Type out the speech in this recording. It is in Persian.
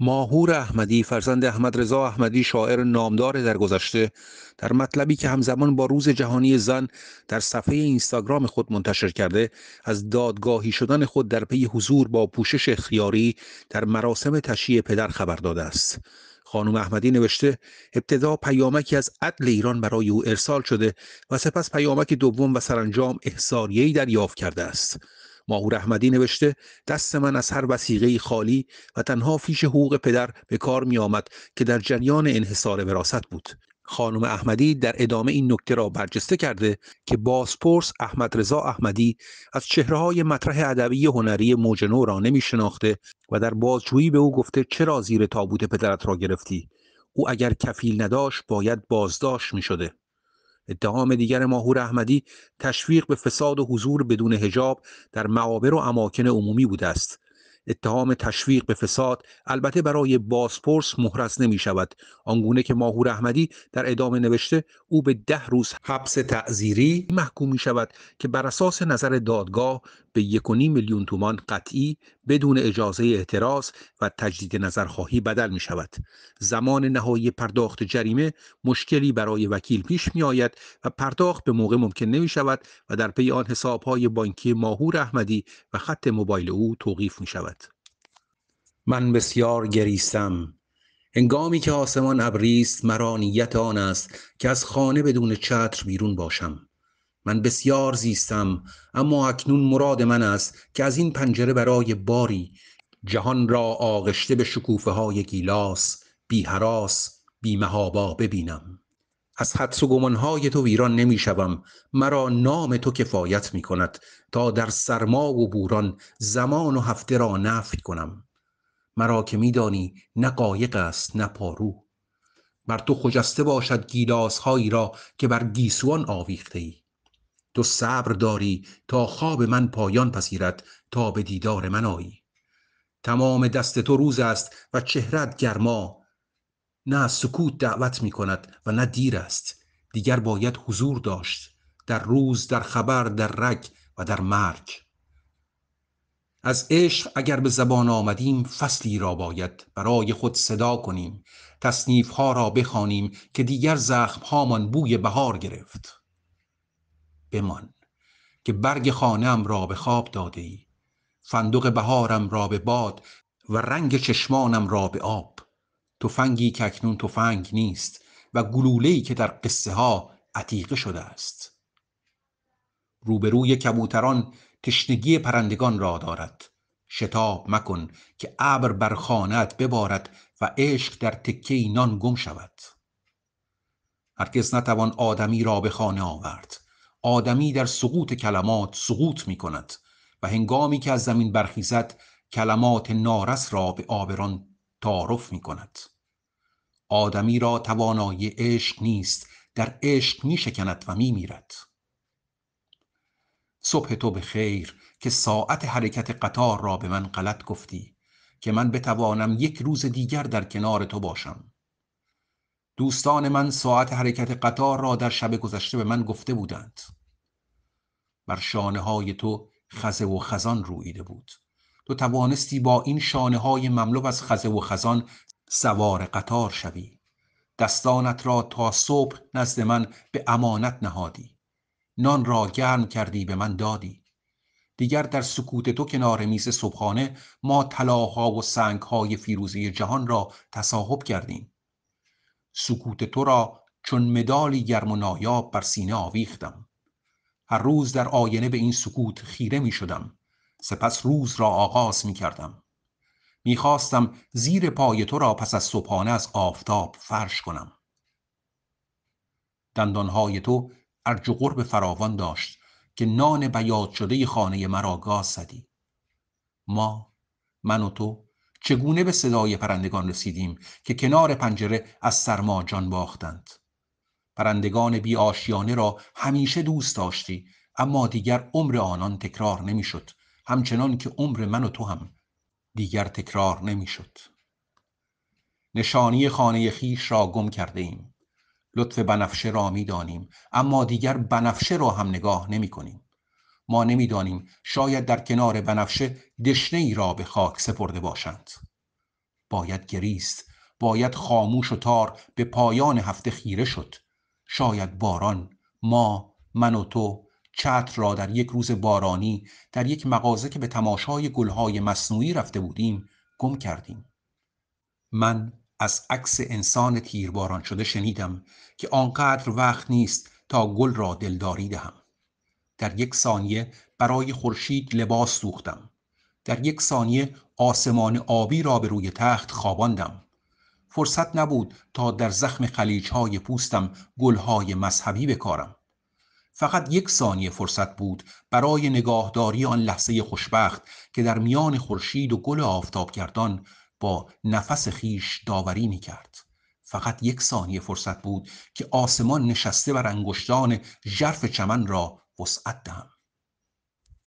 ماهور احمدی فرزند احمد رضا احمدی شاعر نامدار گذشته در مطلبی که همزمان با روز جهانی زن در صفحه اینستاگرام خود منتشر کرده از دادگاهی شدن خود در پی حضور با پوشش اختیاری در مراسم تشییع پدر خبر داده است خانم احمدی نوشته ابتدا پیامکی از عدل ایران برای او ارسال شده و سپس پیامک دوم و سرانجام احضاریه‌ای دریافت کرده است ماهور احمدی نوشته دست من از هر وسیقه خالی و تنها فیش حقوق پدر به کار می آمد که در جریان انحصار وراست بود خانم احمدی در ادامه این نکته را برجسته کرده که بازپرس احمد رضا احمدی از چهره های مطرح ادبی هنری موج نو را نمی شناخته و در بازجویی به او گفته چرا زیر تابوت پدرت را گرفتی او اگر کفیل نداشت باید بازداشت می شده اتهام دیگر ماهور احمدی تشویق به فساد و حضور بدون هجاب در معابر و اماکن عمومی بوده است اتهام تشویق به فساد البته برای بازپرس مهرس نمی شود آنگونه که ماهور احمدی در ادامه نوشته او به ده روز حبس تعذیری محکوم می شود که بر اساس نظر دادگاه به یک میلیون تومان قطعی بدون اجازه اعتراض و تجدید نظرخواهی بدل می شود. زمان نهایی پرداخت جریمه مشکلی برای وکیل پیش می آید و پرداخت به موقع ممکن نمی شود و در پی آن حسابهای بانکی ماهور احمدی و خط موبایل او توقیف می شود. من بسیار گریستم هنگامی که آسمان ابریست مرا نیت آن است که از خانه بدون چتر بیرون باشم من بسیار زیستم اما اکنون مراد من است که از این پنجره برای باری جهان را آغشته به شکوفه های گیلاس بی حراس بی محابا ببینم از حدس و گمانهای تو ویران نمی مرا نام تو کفایت می کند تا در سرما و بوران زمان و هفته را نفی کنم مرا که میدانی نه قایق است نه پارو بر تو خجسته باشد هایی را که بر گیسوان آویخته ای تو صبر داری تا خواب من پایان پذیرد تا به دیدار من آیی تمام دست تو روز است و چهرت گرما نه سکوت دعوت می کند و نه دیر است دیگر باید حضور داشت در روز در خبر در رگ و در مرگ از عشق اگر به زبان آمدیم فصلی را باید برای خود صدا کنیم تصنیف ها را بخوانیم که دیگر زخم هامان بوی بهار گرفت بمان که برگ خانم را به خواب داده ای فندق بهارم را به باد و رنگ چشمانم را به آب تفنگی که اکنون تفنگ نیست و ای که در قصه ها عتیقه شده است روبروی کبوتران تشنگی پرندگان را دارد شتاب مکن که ابر بر خانت ببارد و عشق در تکه نان گم شود هرگز نتوان آدمی را به خانه آورد آدمی در سقوط کلمات سقوط می کند و هنگامی که از زمین برخیزد کلمات نارس را به آبران تعارف می کند آدمی را توانایی عشق نیست در عشق می شکند و می میرد صبح تو به خیر که ساعت حرکت قطار را به من غلط گفتی که من بتوانم یک روز دیگر در کنار تو باشم دوستان من ساعت حرکت قطار را در شب گذشته به من گفته بودند بر شانه های تو خزه و خزان رویده بود تو توانستی با این شانه های مملو از خزه و خزان سوار قطار شوی دستانت را تا صبح نزد من به امانت نهادی نان را گرم کردی به من دادی دیگر در سکوت تو کنار میز صبحانه ما طلاها و سنگهای فیروزی جهان را تصاحب کردیم سکوت تو را چون مدالی گرم و نایاب بر سینه آویختم هر روز در آینه به این سکوت خیره می شدم سپس روز را آغاز می کردم می خواستم زیر پای تو را پس از صبحانه از آفتاب فرش کنم دندانهای تو ارج و قرب فراوان داشت که نان بیاد شده خانه مرا گاز زدی ما من و تو چگونه به صدای پرندگان رسیدیم که کنار پنجره از سرما جان باختند پرندگان بی آشیانه را همیشه دوست داشتی اما دیگر عمر آنان تکرار نمیشد همچنان که عمر من و تو هم دیگر تکرار نمیشد نشانی خانه خیش را گم کرده ایم لطف بنفشه را میدانیم، اما دیگر بنفشه را هم نگاه نمی کنیم ما نمیدانیم شاید در کنار بنفشه دشنه ای را به خاک سپرده باشند باید گریست باید خاموش و تار به پایان هفته خیره شد شاید باران ما من و تو چتر را در یک روز بارانی در یک مغازه که به تماشای گلهای مصنوعی رفته بودیم گم کردیم من از عکس انسان تیرباران شده شنیدم که آنقدر وقت نیست تا گل را دلداری دهم در یک ثانیه برای خورشید لباس دوختم در یک ثانیه آسمان آبی را به روی تخت خواباندم فرصت نبود تا در زخم خلیج پوستم گلهای مذهبی بکارم فقط یک ثانیه فرصت بود برای نگاهداری آن لحظه خوشبخت که در میان خورشید و گل آفتابگردان با نفس خیش داوری می کرد. فقط یک ثانیه فرصت بود که آسمان نشسته بر انگشتان ژرف چمن را was Adam.